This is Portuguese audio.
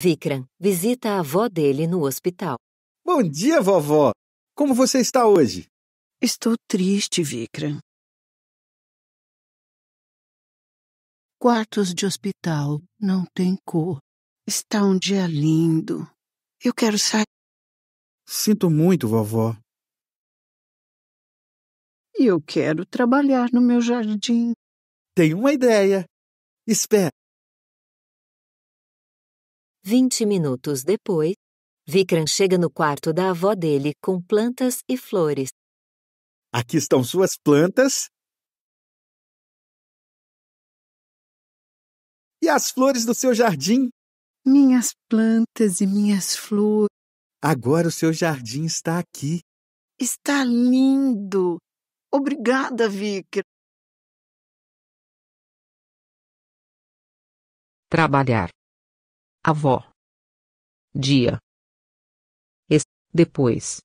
Vikram visita a avó dele no hospital. Bom dia, vovó! Como você está hoje? Estou triste, Vikram. Quartos de hospital não têm cor. Está um dia lindo. Eu quero sair. Sinto muito, vovó. Eu quero trabalhar no meu jardim. Tenho uma ideia. Espera, 20 minutos depois, Vikram chega no quarto da avó dele com plantas e flores. Aqui estão suas plantas. E as flores do seu jardim. Minhas plantas e minhas flores. Agora o seu jardim está aqui. Está lindo! Obrigada, Vikram. Trabalhar avó dia depois